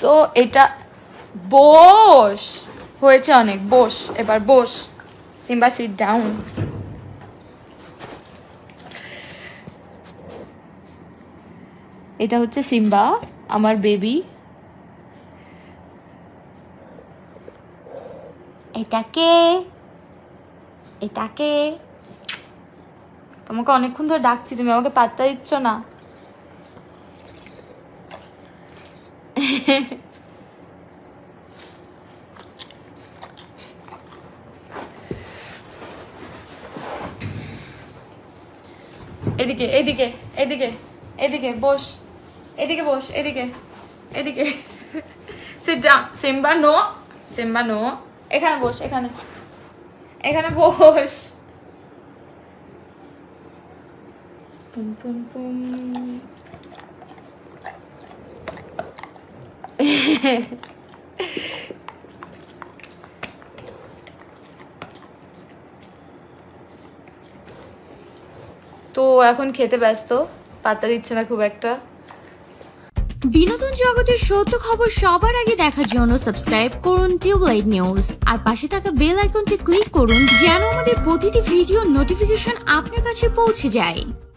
so এটা বোস হয়েছে অনেক বোস এবার বোস সিম্বা সিট ডাউন এটা হচ্ছে সিম্বা আমার বেবি এটা কে এটা কে তোমাকে অনেকক্ষণ ধরে ডাকছি তুমি আমাকে পাত্তা দিচ্ছ না এদিকে এদিকে এদিকে এদিকে বস এদিকে বস এদিকে এদিকে sit Simba no Simba no এখানে বস এখানে এখানে বস পুম পুম পুম তো এখন খেতে ব্যস্ত পাত্তা দিচ্ছে না খুব একটা বিনোদন জগতের সত্য খবর সবার আগে দেখার জন্য সাবস্ক্রাইব করুন টিউবলাইট নিউজ আর পাশে থাকা বেল আইকনটি ক্লিক করুন যেন আমাদের প্রতিটি ভিডিও নোটিফিকেশন আপনার কাছে পৌঁছে যায়